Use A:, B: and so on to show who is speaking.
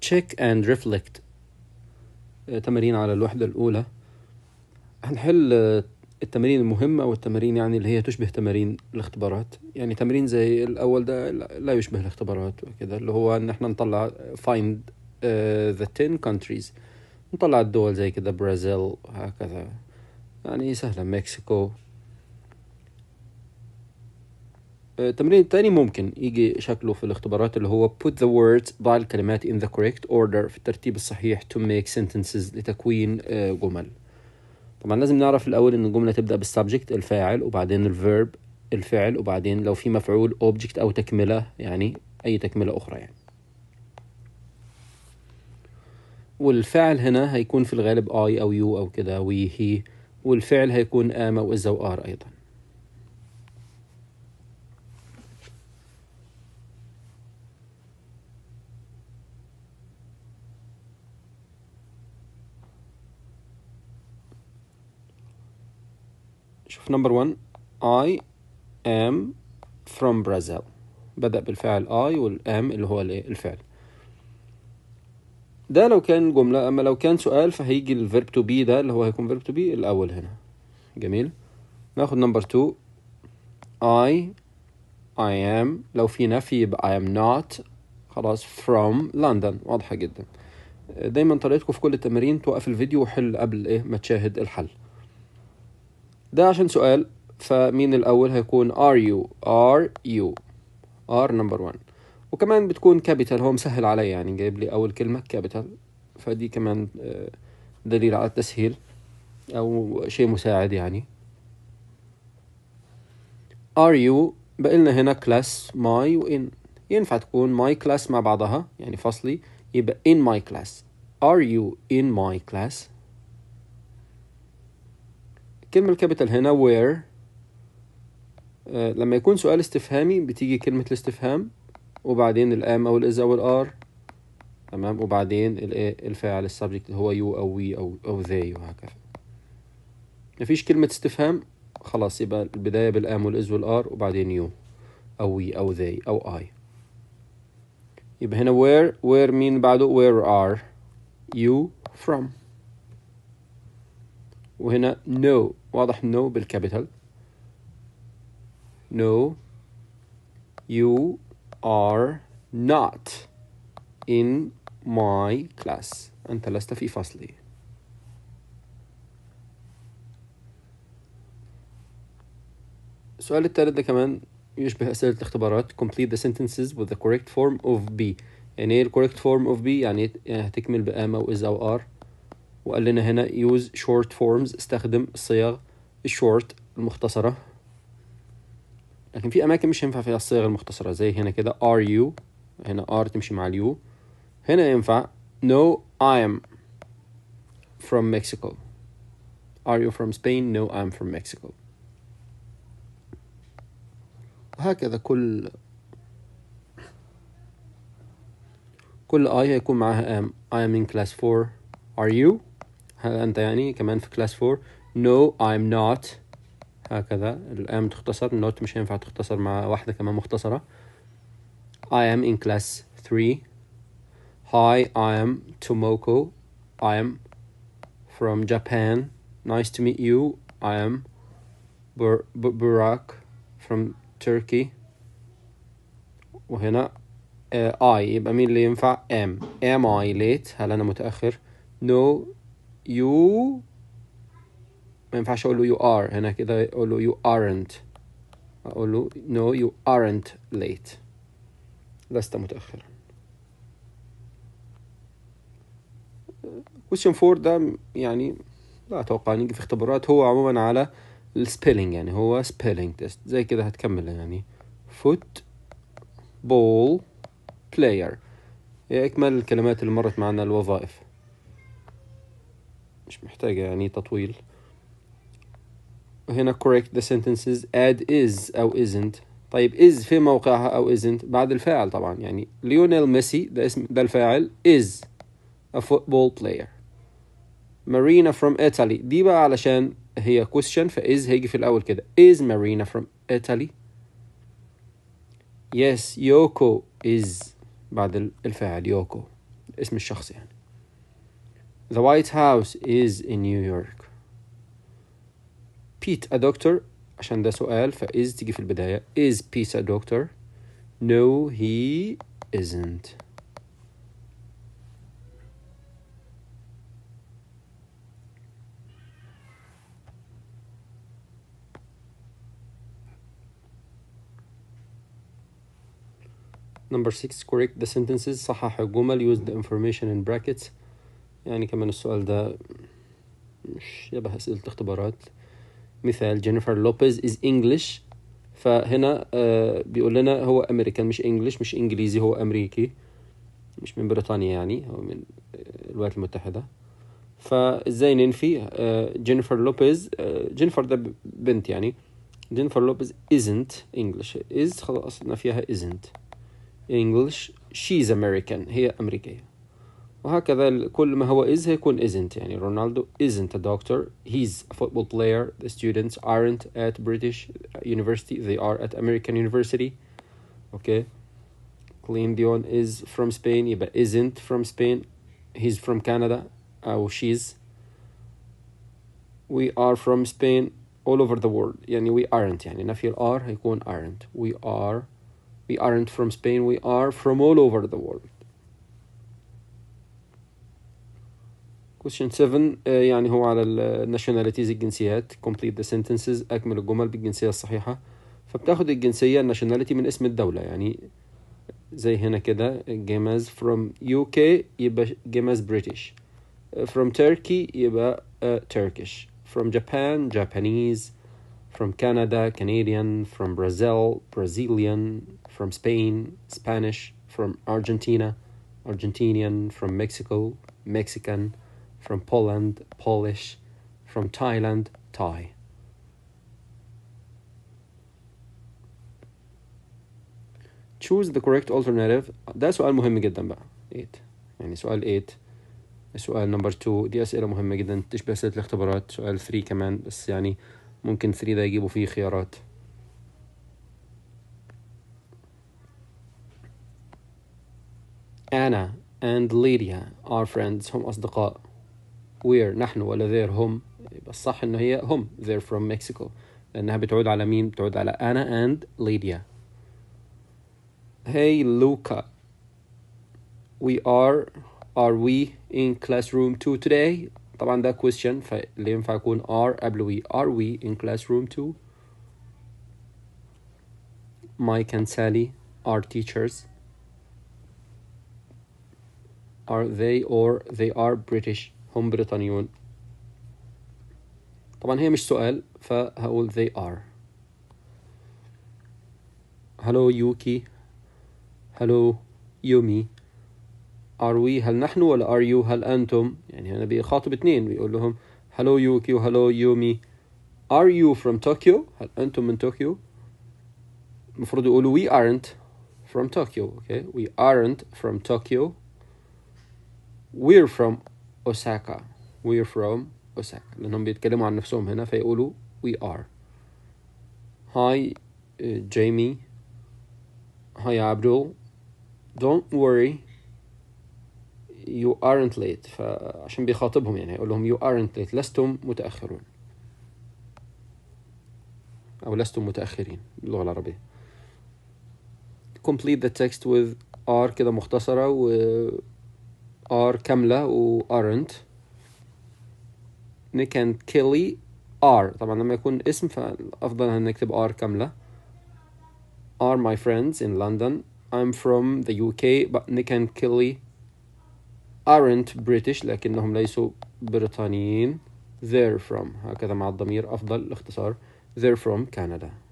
A: تشيك اند ريفلكت تمارين على الوحدة الأولى هنحل آه، التمارين المهمة والتمارين يعني اللي هي تشبه تمارين الاختبارات يعني تمرين زي الأول ده لا يشبه الاختبارات وكده اللي هو إن احنا نطلع آه، find ذا آه، the 10 countries نطلع الدول زي كده برازيل هكذا يعني سهلة مكسيكو التمرين آه، الثاني ممكن يجي شكله في الاختبارات اللي هو put the words ضع الكلمات in the correct order في الترتيب الصحيح to make sentences لتكوين آه، جمل طبعا لازم نعرف الأول إن الجملة تبدأ بالسبجكت الفاعل وبعدين الفيرب الفعل وبعدين لو في مفعول object أو تكملة يعني أي تكملة أخرى يعني والفعل هنا هيكون في الغالب I أو you أو كده وي هي والفعل هيكون am أو is أو are أيضا نمبر 1 I am from Brazil بدأ بالفعل I والام اللي هو الفعل ده لو كان جملة أما لو كان سؤال فهيجي الفيرب تو بي ده اللي هو هيكون فيرب تو بي الأول هنا جميل ناخد نمبر 2 I I am لو في نفي يبقى I am not خلاص from London واضحة جدا دايما طريقتكم في كل التمارين توقف الفيديو وحل قبل ايه ما تشاهد الحل ده عشان سؤال فمين الأول هيكون are you are you are number one وكمان بتكون كابيتال هو مسهل علي يعني جايب لي أول كلمة كابيتال فدي كمان آه، دليل على التسهيل أو شيء مساعد يعني are you بقلنا هنا class my وان ينفع تكون my class مع بعضها يعني فصلي يبقى in my class are you in my class كلمة الكابيتال هنا where آه، لما يكون سؤال استفهامي بتيجي كلمة الاستفهام وبعدين الام او الاز او الار تمام وبعدين الفاعل السبجكت اللي هو يو او وي او او ذي وهكذا مفيش كلمة استفهام خلاص يبقى البداية بالام والاز والار وبعدين يو او وي او ذي او اي يبقى هنا where where مين بعده where are you from وهنا no واضح no بالكابيتال no you are not in my class أنت لست في فصلي السؤال الثالث ده كمان يشبه أسئلة الاختبارات complete the sentences with the correct form of be يعني ايه ال correct form of be يعني إيه هتكمل بأم أو is أو are وقال لنا هنا use short forms استخدم الصيغ الشورت المختصرة لكن في أماكن مش هينفع فيها الصيغ المختصرة زي هنا كده are you هنا are تمشي مع اليو هنا ينفع no I am from Mexico are you from Spain no I am from Mexico وهكذا كل كل I آية هيكون معاها am um, I am in class 4 are you هذا أنت يعني كمان في كلاس 4 no I'm not هكذا الام تختصر نوت مش هينفع تختصر مع واحدة كمان مختصرة I am in class 3 Hi I am Tomoko I am from Japan Nice to meet you I am Bur Burak from Turkey وهنا uh, I يبقى مين اللي ينفع am am I late هل أنا متأخر no يو ما ينفعش اقول له يو ار هنا كده اقول له يو ارنت اقول له نو يو ارنت ليت لست متاخرا question 4 ده يعني لا اتوقع نيجي في اختبارات هو عموما على السبيلنج يعني هو سبيلنج تيست زي كده هتكمل يعني فوت بول بلاير اكمل الكلمات اللي مرت معنا الوظائف مش محتاجة يعني تطويل هنا correct the sentences add is أو isn't طيب is في موقعها أو isn't بعد الفاعل طبعا يعني ليونيل ميسي ده اسم ده الفاعل is a football player Marina from Italy دي بقى علشان هي question فإز هيجي في الأول كده is Marina from Italy yes Yoko is بعد الفاعل يوكو اسم الشخص يعني The White House is in New York. Pete a doctor عشان ده سؤال is تيجي في البداية Is Pete a doctor? No he isn't Number 6 correct the sentences صحح الجمل use the information in brackets يعني كمان السؤال ده مش يبقى أسئلة اختبارات مثال جينيفر لوبيز از انجلش فهنا آه، بيقول لنا هو امريكان مش انجلش مش انجليزي هو امريكي مش من بريطانيا يعني هو من آه، الولايات المتحدة فازاي ننفي جينيفر لوبيز جينيفر ده بنت يعني جينيفر لوبيز isn't English is خلاص أصلنا فيها isn't English she's American هي أمريكية وهكذا كل ما هو is هيكون isn't يعني رونالدو isn't a doctor he's a football player the students aren't at British university they are at American university okay Clean Dion is from Spain يبقى isn't from Spain he's from Canada أو uh, she's we are from Spain all over the world يعني we aren't يعني نفي ال are هيكون aren't we are we aren't from Spain we are from all over the world question 7 يعني هو على الناشوناليتيز الجنسيات complete the sentences أكمل الجمل بالجنسية الصحيحة فبتاخد الجنسية الناشوناليتي من اسم الدولة يعني زي هنا كده جيماز from UK يبقى جيماز British from Turkey يبقى uh, Turkish from Japan Japanese from Canada Canadian from Brazil Brazilian from Spain Spanish from Argentina Argentinian from Mexico Mexican from Poland, Polish, from Thailand, Thai. choose the correct alternative ده سؤال مهم جدا بقى 8 يعني سؤال 8 سؤال نمبر 2 دي اسئله مهمه جدا تشبه اسئله الاختبارات سؤال 3 كمان بس يعني ممكن 3 ده يجيبوا فيه خيارات Anna and Lydia are friends هم أصدقاء we're نحن ولا they're هم يبقى الصح إنه هي هم they're from Mexico لانها بتعود على مين بتعود على انا and Lydia Hey Luca We are are we in classroom 2 today طبعا ده question فاللي ينفع يكون are قبل we are we in classroom 2 Mike and Sally are teachers are they or they are British هم بريطانيون طبعا هي مش سؤال فهقول they are هلو يوكي هلو يومي are we هل نحن ولا are you هل أنتم يعني أنا بيخاطب اتنين بيقول لهم هلو يوكي وهلو يومي are you from Tokyo هل أنتم من طوكيو المفروض يقولوا we aren't from Tokyo okay we aren't from Tokyo we're from Osaka are from Osaka لأنهم بيتكلموا عن نفسهم هنا فيقولوا we are hi uh, Jamie hi Abdul don't worry you aren't late فعشان بيخاطبهم يعني هيقول لهم you aren't late لستم متأخرون أو لستم متأخرين باللغة العربية complete the text with are كده مختصرة و ار كامله و aren't نيك اند كيلي ار طبعا لما يكون اسم فالافضل ان نكتب ار كامله are my friends in London I'm from the UK but Nick and Kelly aren't British لكنهم ليسوا بريطانيين they're from هكذا مع الضمير أفضل الاختصار they're from Canada